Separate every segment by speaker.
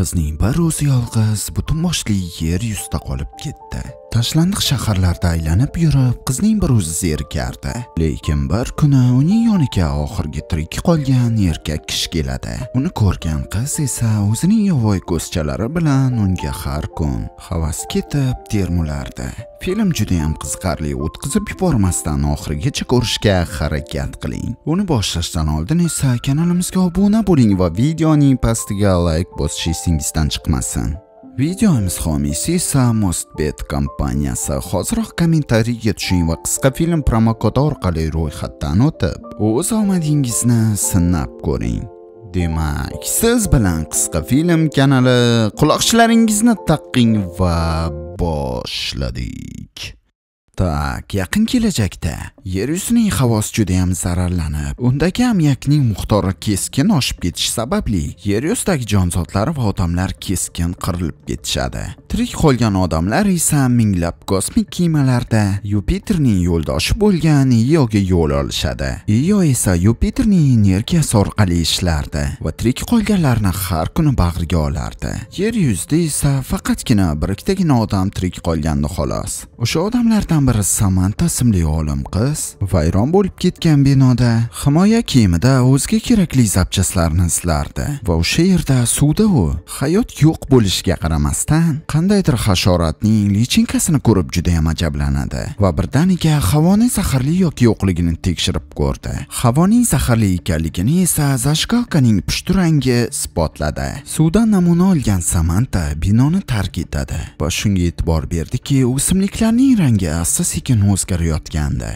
Speaker 1: qizning bir o'zi yolg'iz butun boshli yer yuzida qolib ketdi tashlandiq shaharlarda aylanib yurib qizning bir o'zi zerikardi lekin bir kuni uning yoniga oxirgi tirik qolgan erkak kishi keladi uni ko'rgan qiz esa o'zining yovvoyi ko'zchalari bilan unga har kun havas ketib termulardi film judayam qiziqarli o'tkazib yubormasdan oxirigacha ko'rishga harakat qiling uni boshlashdan oldin esa kanalimizga obuna bo'ling va videoning pastiga layk bosishingizdan chiqmasin Videomiz homiysi esa Mostbet kompaniyasi. Hoziroq kommentariyga tushing va qisqa film promokodi orqali ro'yxatdan o'tib, o'z omadingizni sinab ko'ring. Demak, siz bilan qisqa film kanali quloqchilaringizni taqqing va boshladik. Tak, yaqin kelajakda yer yuzining havosi judayam zararlanib undagi amyakning miqdori keskin oshib ketishi sababli yer yuzidagi jonzotlar va odamlar keskin qirilib ketishadi tirik qolgan odamlar esa minglab kosmik kemalarda yupiterning yo'ldoshi bo'lgan ioga yo'l olishadi io esa yupiterning energiyasi orqali ishlardi va tirik qolganlarni har kuni bag'riga olardi yer yuzida esa faqatgina bir ikkitagina odam tirik qolgandi xolos o'sha odamlardan biri samanta ismli olim qiz biz vayron bo'lib ketgan binoda himoya kiyimida o'ziga kerakli zapchaslarni izlardi va o'sha yerda suvda u hayot yo'q bo'lishiga qaramasdan qandaydir hasharotning lichinkasini ko'rib juda ham ajablanadi va birdaniga havoni zaharli yoki yo'qligini tekshirib ko'rdi havoning zaharli ekanligini esa zashkalkaning pushti rangi isbotladi suvdan namuna olgan samanta binoni tark etadi va shunga e'tibor berdiki o'simliklarning rangi asta sekin o'zgarayotgandi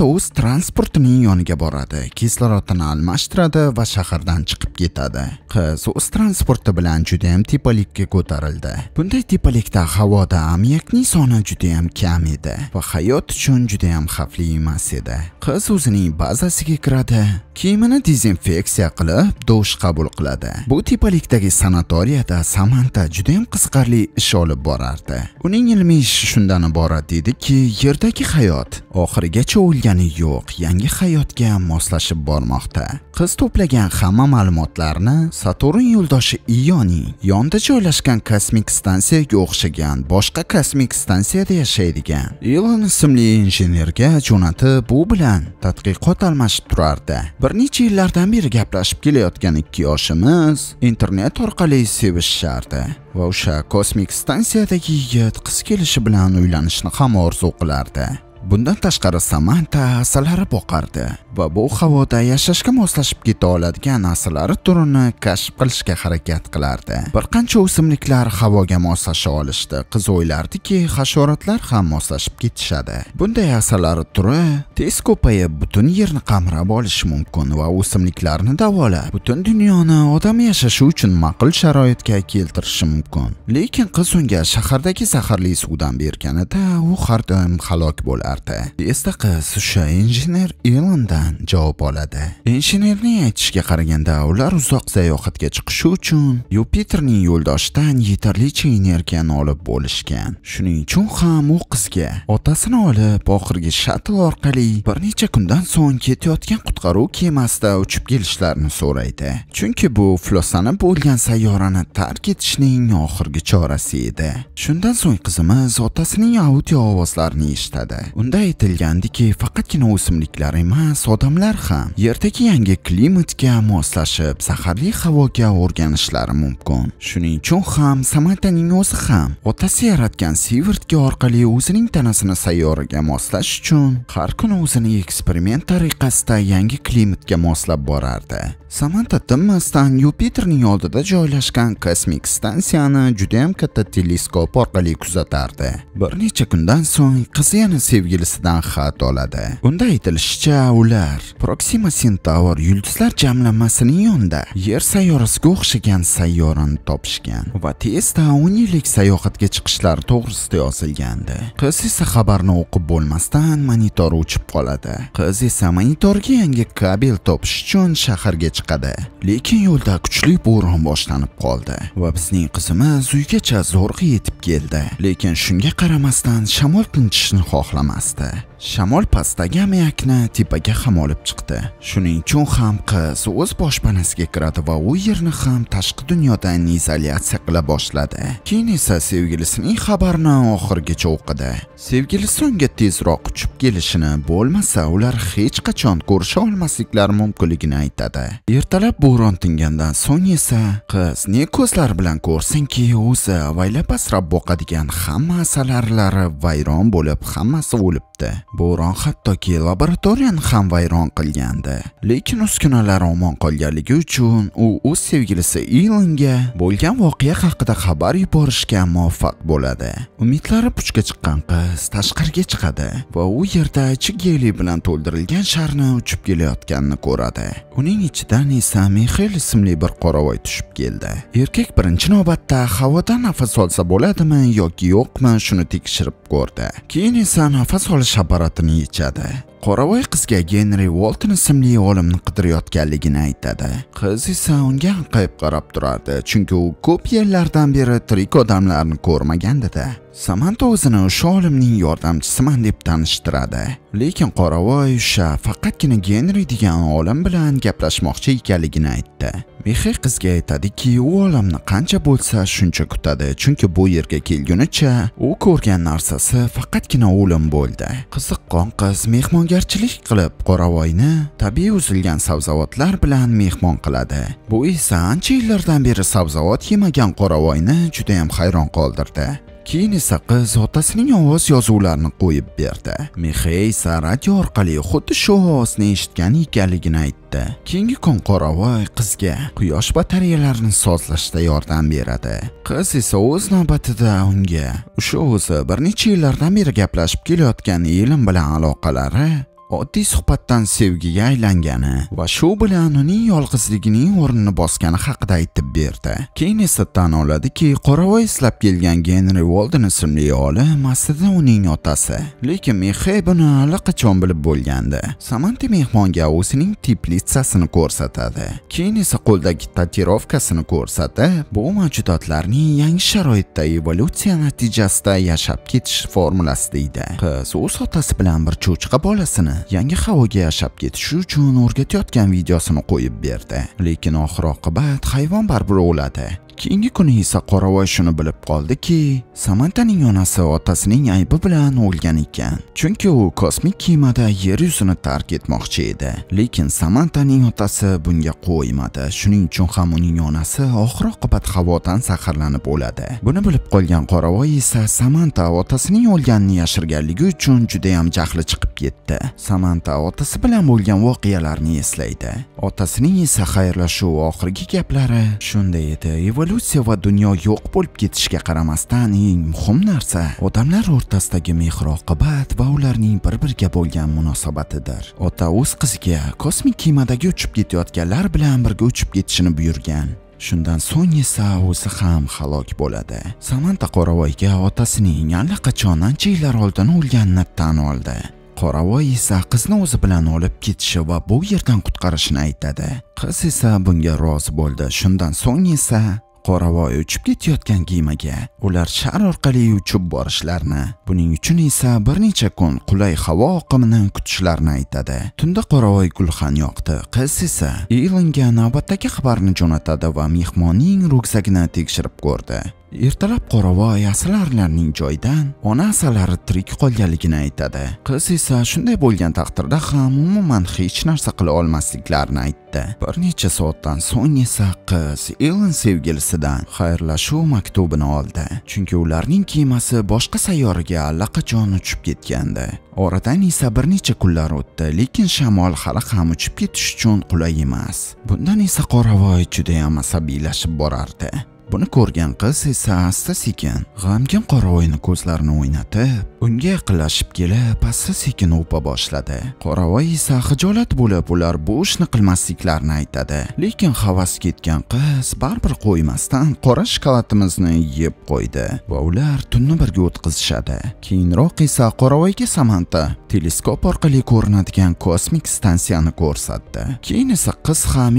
Speaker 1: o'z transportining yoniga boradi, kislorodini almashtiradi va shahardan chiqib ketadi. Qiz o'z transporti bilan juda ham tepalikka ko'tarildi. Bunday tepalikda havoda ammiakning soni juda ham kam edi va hayot uchun juda ham xavfli emas edi. Qiz o'zining bazasiga kiradi, kiyimini dezinfeksiya qilib, dush qabul qiladi. Bu tepalikdagi sanatoriyada Samantha juda ham qiziqarli ish olib borardi. Uning ilmiy ishi shundan iborat ediki, yerdagi hayot oxirigacha o'lgani yo'q yangi hayotga moslashib bormoqda qiz to'plagan hamma ma'lumotlarni saturn yo'ldoshi ioni yonida joylashgan kosmik stansiyaga o'xshagan boshqa kosmik stansiyada yashaydigan ilon ismli injenerga jo'natib bu bilan tadqiqot almashib turardi bir necha yillardan beri gaplashib kelayotgan ikki yoshimiz internet orqali sevishardi va o'sha kosmik stansiyadagi yigit qiz kelishi bilan uylanishni ham orzu qilardi bundan tashqari Samantha asalari boqardi va bu havoda yashashga moslashib keta oladigan narsalar turini kashf qilishga harakat qilardi bir qancha o'simliklar havoga moslasha olishdi qiz o'ylardiki hasharotlar ham moslashib ketishadi bunday asalari turi tez ko'payib butun yerni qamrab olishi mumkin va o'simliklarni davolab butun dunyoni odam yashashi uchun ma'qul sharoitga keltirishi mumkin lekin qiz unga shahardagi zaharli suvdan berganida u har doim halok bo'lardi esda qiz o'sha injener Elondan bilan javob oladi injenerning aytishiga qaraganda ular uzoq sayohatga chiqishi uchun yupiterning yo'ldoshidan yetarlicha energiyani olib bo'lishgan shuning uchun ham u qizga otasini olib oxirgi shatl orqali bir necha kundan so'ng ketayotgan qutqaruv kemasida uchib kelishlarini so'raydi chunki bu flosani bo'lgan sayyorani tark etishning oxirgi chorasi edi shundan so'ng qizimiz otasining audio ovozlarini eshitadi unda aytilgandiki faqatgina o'simliklar emas odamlar ham yerdagi yangi klimatga moslashib zaharli havoga o'rganishlari mumkin shuning uchun ham samantaning o'zi ham otasi yaratgan sivertga orqali o'zining tanasini sayyoraga moslash uchun har kuni o'zini eksperiment tariqasida yangi klimatga moslab borardi samanta tinmasdan yupiterning oldida joylashgan kosmik stansiyani judayam katta teleskop orqali kuzatardi bir necha kundan so'ng qizi yana sevgilisidan xat oladi unda aytilishicha ular Yulduzlar Proxima Centaur yulduzlar jamlanmasining yonida Yer sayyorasiga o'xshagan sayyorani topishgan va tezda 10 yillik sayohatga chiqishlari to'g'risida yozilgandi. Qiz esa xabarni o'qib bo'lmasdan monitor o'chib qoladi. Qiz esa monitorga yangi kabel topish uchun shaharga chiqadi. Lekin yo'lda kuchli bo'ron boshlanib qoldi va bizning qizimiz uygacha zo'rg'a yetib keldi. Lekin shunga qaramasdan shamol tinchishni xohlamasdi. shamol pastdagi amyakni tepaga ham olib chiqdi shuning uchun ham qiz o'z boshpanasiga kiradi va u yerni ham tashqi dunyodan izolyatsiya qila boshladi keyin esa sevgilisining xabarini oxirigacha o'qidi sevgilisi unga tezroq uchib kelishini bo'lmasa ular hech qachon ko'risha olmasliklari mumkinligini aytadi ertalab bo'ron tingandan so'ng esa qiz ne ko'zlar bilan ko'rsinki o'zi avaylab asrab boqadigan hamma asalarlari vayron bo'lib hammasi o'libdi Bo'ron hattoki laboratoriyani ham vayron qilgandi. Lekin uskunalar omon qolganligi uchun u o'z sevgilisi Ilonga bo'lgan voqea haqida xabar yuborishga muvaffaq bo'ladi. Umidlari puchga chiqqan qiz tashqariga chiqadi va u yerda chigeli bilan to'ldirilgan sharni uchib kelayotganini ko'radi. Uning ichidan esa Mixel ismli bir qoravoy tushib keldi. Erkak birinchi navbatda havoda nafas olsa bo'ladimi yoki yo'qmi shuni tekshirib ko'rdi. Keyin esa nafas olish Bharat नहीं चाहता है qoravoy qizga genri Walton ismli olimni qidirayotganligini aytadi qiz esa unga qayib qarab turardi chunki u ko'p yillardan beri tirik odamlarni kormagandi Samantha o'zini o'sha olimning yordamchisiman deb tanishtiradi lekin qoravoy o'sha faqatgina genri degan olim bilan gaplashmoqchi ekanligini aytdi mixi qizga aytadiki u olimni qancha bo'lsa shuncha kutadi chunki bu yerga kelgunicha u ko'rgan narsasi faqatgina o'lim bo'ldi qiziqqon qiz mehmon yog'ingarchilik qilib qo'ravoyni tabiiy uzilgan sabzavotlar bilan mehmon qiladi bu esa ancha yillardan beri sabzavot yemagan qo'ravoyni judayam hayron qoldirdi keyin esa qiz otasining ovoz yozuvlarini qo'yib berdi mixey esa radio orqali xuddi shu ovozni eshitgan ekanligini aytdi keyingi kun qoravoy qizga quyosh batareyalarini sozlashda yordam beradi qiz esa o'z navbatida unga o'sha o'zi bir necha yillardan beri gaplashib kelayotgan ilm bilan aloqalari oddiy suhbatdan sevgiga aylangani va shu bilan uning yolg'izligining o'rnini bosgani haqida aytib berdi keyin esa tan oladiki qoravoy eslab kelgan genri volden ismli olim aslida uning otasi lekin mixey buni allaqachon bilib bo'lgandi samanti mehmonga o'zining teplitsasini ko'rsatadi keyin esa qo'ldagi tatirovkasini ko'rsatib bu mavjudotlarning yangi sharoitda evolyutsiya natijasida yashab ketish formulasi deydi qiz o'z otasi bilan bir cho'chqa bolasini yangi havoga yashab ketishi uchun o'rgatayotgan videosini qo'yib berdi lekin oxir oqibat baribir o'ladi Keyingi kuni esa Qoravoy shuni bilib qoldiki, Samantaning onasi otasining aybi bilan o'lgan ekan. Chunki u kosmik kemada yer yuzini tark etmoqchi edi. Lekin Samantaning otasi bunga qo'ymadi. Shuning uchun ham uning onasi oxir oqibat havodan saqlanib o'ladi. Buni bilib qolgan Qoravoy esa Samanta otasining o'lganini yashirganligi uchun juda ham jahli chiqib ketdi. Samanta otasi bilan bo'lgan voqealarni eslaydi. Otasining esa xayrlashuv oxirgi gaplari shunday edi. evolyutsiya va dunyo yo'q bo'lib ketishiga qaramasdan eng muhim narsa odamlar o'rtasidagi mehr oqibat va ularning bir biriga bo'lgan munosabatidir ota o'z qiziga kosmik kemadagi uchib ketayotganlar bilan birga uchib ketishini buyurgan shundan so'ng esa o'zi ham halok bo'ladi samanta qoravoyga otasining allaqachon ancha yillar oldin o'lganini tan oldi qoravoy esa qizni o'zi bilan olib ketishi va bu yerdan qutqarishini aytadi qiz esa bunga rozi bo'ldi shundan so'ng esa qoravoy uchib ketayotgan kemaga ular shar orqali uchib borishlarini buning uchun esa bir necha kun qulay havo oqimini kutishlarini aytadi tunda qoravoy gulxan yoqdi qiz esa ilinga navbatdagi xabarni jo'natadi va mehmonning ruksagini tekshirib ko'rdi ertalab qoravoy asalarilarning joyidan ona asalari tirik qolganligini aytadi qiz esa shunday bo'lgan taqdirda ham umuman hech narsa qila olmasliklarini aytdi bir necha soatdan so'ng esa qiz ellen sevgilisidan xayrlashuv maktubini oldi chunki ularning kemasi boshqa sayyoraga allaqachon uchib ketgandi oradan esa bir necha kunlar o'tdi lekin shamol hali ham uchib ketish uchun qulay emas bundan esa qoravoy judayam asabiylashib borardi buni ko'rgan qiz esa asta sekin g'amgin qoravoyni ko'zlarini o'ynatib unga yaqinlashib kelib asta sekin o'pa boshladi qoravoy esa hijolat bo'lib ular bu ishni qilmasliklarini aytadi lekin havas ketgan qiz baribir qo'ymasdan qora shokoladimizni yeb qo'ydi va ular tunni birga o'tkazishadi keyinroq esa qoravoyga samanta teleskop orqali ko'rinadigan kosmik stansiyani ko'rsatdi keyin esa qiz ham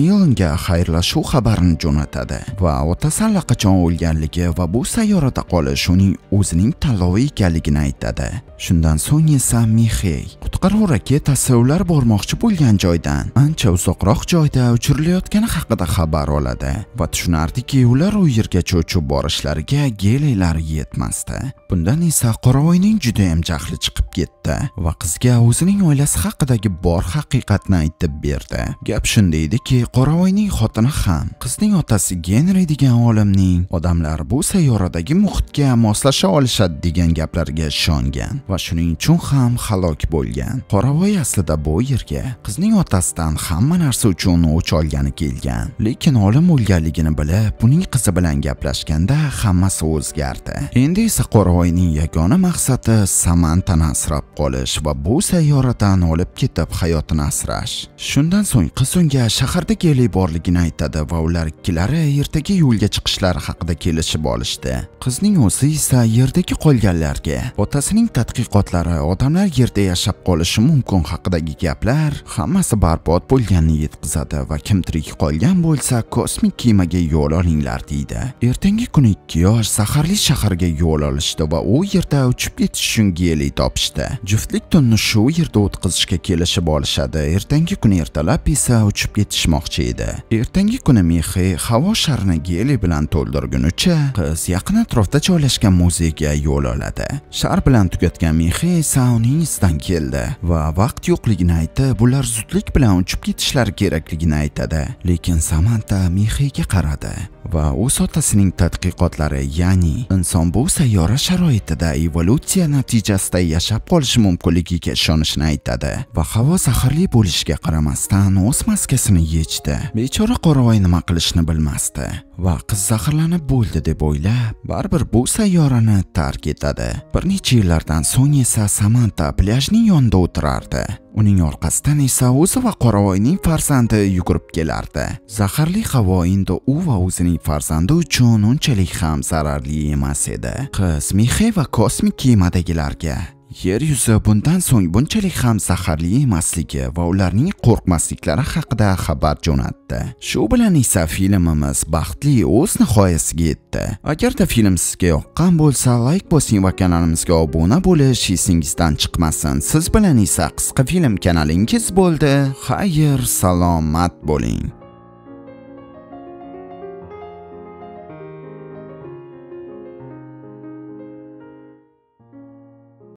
Speaker 1: xayrlashuv xabarini jo'natadi va otasi allaqachon o'lganligi va bu sayyorada qolish uning o'zining tanlovi ekanligini aytadi shundan so'ng esa mixey qutqaruv raketasi ular bormoqchi bo'lgan joydan ancha uzoqroq joyda uchirilayotgani haqida xabar oladi va tushunardiki ular u yerga cho'chib borishlariga gelilar yetmasdi bundan esa qoravoyning judayam jahli chiqib ketdi va qizga o'zining oilasi haqidagi bor haqiqatni aytib berdi gap shunda ediki qoravoyning xotini ham qizning otasi genri degan olim odamning odamlar bu sayyoradagi muhitga moslasha olishadi degan gaplarga ishongan va shuning uchun ham halok bo'lgan qoravoy aslida bu yerga qizning otasidan hamma narsa uchun o'ch olgani kelgan lekin olim o'lganligini bilib buning qizi bilan gaplashganda hammasi o'zgardi endi esa qoravoyning yagona maqsadi samantani asrab qolish va bu sayyoradan olib ketib hayotini asrash shundan so'ng qiz unga shahardagi eli borligini aytadi va ular ikkilari ertaga yo'lga chiqish ishlari haqida kelishib olishdi qizning o'zi esa yerdagi qolganlarga otasining tadqiqotlari odamlar yerda yashab qolishi mumkin haqidagi gaplar hammasi barbod bo'lganini yetkazadi va kim tirik qolgan bo'lsa kosmik kemaga yo'l olinglar deydi ertangi kuni ikki yosh saharli shaharga yo'l olishdi va u yerda uchib ketish uchun geli topishdi juftlik tunni shu yerda o'tkazishga kelishib olishadi ertangi kuni ertalab esa uchib ketishmoqchi edi ertangi kuni mexi havo sharini geli bilan to'ldirgunicha qiz yaqin atrofda joylashgan muzeyga yo'l oladi shar bilan tugatgan mexi esa uning izidan keldi va vaqt yo'qligini aytib bular zudlik bilan uchib ketishlari kerakligini aytadi lekin samanta mexiga qaradi va u otasining tadqiqotlari ya'ni inson bu sayyora sharoitida evolyutsiya natijasida yashab qolishi mumkinligiga ishonishni aytadi va havo zaharli bo'lishiga qaramasdan o'z maskasini yechdi bechora qoravoy nima qilishni bilmasdi va qiz zaharlanib bo'ldi deb o'ylab baribir bu sayyorani tark etadi bir necha yillardan so'ng esa samanta plyajning yonida o'tirardi uning orqasidan esa o'zi va qoravoyning farzandi yugurib kelardi zaharli havo endi u va o'zining farzandi uchun unchalik ham zararli emas edi qiz mixey va kosmik kemadagilarga yer yuzi bundan so'ng bunchalik ham zaharli emasligi va ularning qo'rqmasliklari haqida xabar jo'natdi shu bilan esa filmimiz baxtli o'z nihoyasiga yetdi agarda film sizga yoqqan bo'lsa layk bosing va kanalimizga obuna bo'lish esingizdan chiqmasin siz bilan esa qisqa film kanalingiz bo'ldi xayr salomat bo'ling